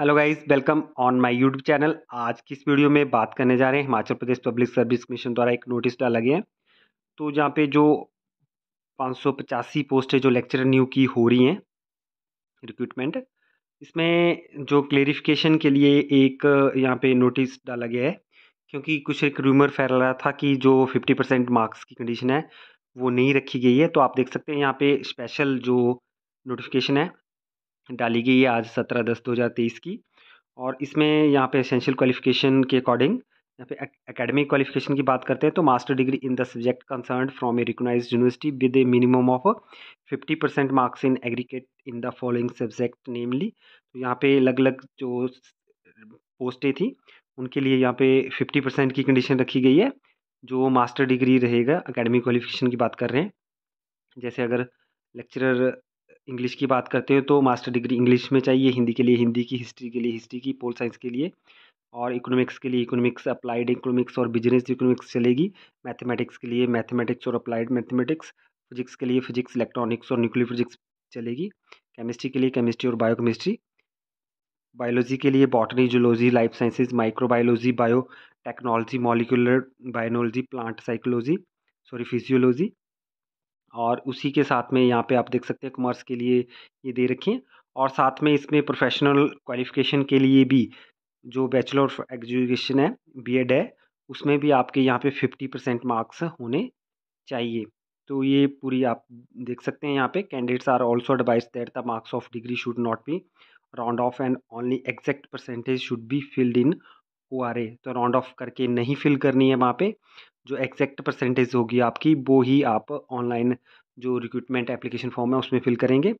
hello guys welcome on my YouTube channel आज की इस वीडियो में बात करने जा रहे हैं Himachal Pradesh public service commission द्वारा एक नोटिस डाला गया है तो जहाँ पे जो पाँच पोस्ट है जो लेक्चर न्यू की हो रही हैं रिक्रूटमेंट इसमें जो क्लेरिफिकेशन के लिए एक यहाँ पे नोटिस डाला गया है क्योंकि कुछ एक रूमर फैल रहा था कि जो फिफ्टी परसेंट मार्क्स की कंडीशन है वो नहीं रखी गई है तो आप देख सकते हैं यहाँ पर स्पेशल जो नोटिफिकेशन है डाली गई है आज सत्रह दस दो हज़ार तेईस की और इसमें यहाँ पे एसेंशियल क्वालिफिकेशन के अकॉर्डिंग यहाँ पे एकेडमिक क्वालिफिकेशन की बात करते हैं तो master degree in the subject concern from a recognize university with a minimum of fifty percent marks in aggregate in the following subject namely तो यहाँ पे अलग अलग जो पोस्टें थी उनके लिए यहाँ पे फिफ्टी परसेंट की कंडीशन रखी गई है जो मास्टर डिग्री रहेगा एकेडमिक क्वालिफिकेशन की बात कर रहे हैं जैसे अगर लेक्चरर इंग्लिश की बात करते हैं तो मास्टर डिग्री इंग्लिश में चाहिए हिंदी के लिए हिंदी की हिस्ट्री के लिए हिस्ट्री की पोल साइंस के लिए और इकोनॉमिक्स के लिए इकोनॉमिक्स अप्लाइड इकोनॉमिक्स और बिजनेस इकोनॉमिक्स चलेगी मैथमेटिक्स के लिए मैथमेटिक्स और अप्लाइड मैथमेटिक्स फिजिक्स के लिए फिजिक्स इलेक्ट्रॉनिक्स और न्यूक्लियर फिजिक्स चलेगी केमिस्ट्री के लिए केमिस्ट्री और बायो केमिस्ट्री बायोलॉजी के लिए botany zoology life sciences microbiology bio technology molecular biology plant psychology sorry physiology और उसी के साथ में यहाँ पे आप देख सकते हैं कॉमर्स के लिए ये दे रखी हैं और साथ में इसमें प्रोफेशनल क्वालिफिकेशन के लिए भी जो बैचलर ऑफ एजुकेशन है बीएड है उसमें भी आपके यहाँ पे फिफ्टी परसेंट मार्क्स होने चाहिए तो ये पूरी आप देख सकते हैं यहाँ पे candidates are also advise that the marks of degree should not be round off and only exact percentage should be filled in O R A तो राउंड ऑफ करके नहीं फिल करनी है वहाँ पे जो एक्जैक्ट परसेंटेज होगी आपकी वो ही आप ऑनलाइन जो रिक्रूटमेंट एप्लीकेशन फॉर्म है उसमें फिल करेंगे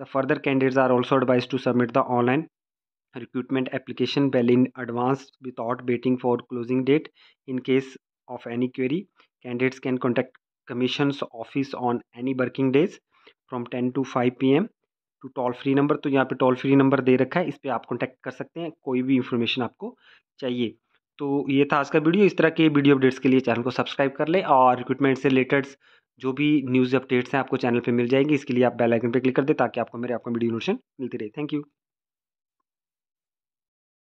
the further candidates are also advise to submit the online recruitment application well in advance without waiting for closing date in case of any query candidates can contact commission office on any working days from ten to five P M to toll free number तो यहाँ पे toll free number दे रखा है इस पर आप contact कर सकते हैं कोई भी इंफॉर्मेशन आपको चाहिए तो ये था आज का वीडियो इस तरह के वीडियो अपडेट्स के लिए चैनल को सब्सक्राइब कर लें और रिक्रूटमेंट से रिलेटेड जो भी न्यूज़ अपडेट्स हैं आपको चैनल पे मिल जाएंगी इसके लिए आप बेल आइकन पे क्लिक कर दें ताकि आपको मेरे आपको वीडियो नोटिफिकेशन मिलती रहे थैंक यू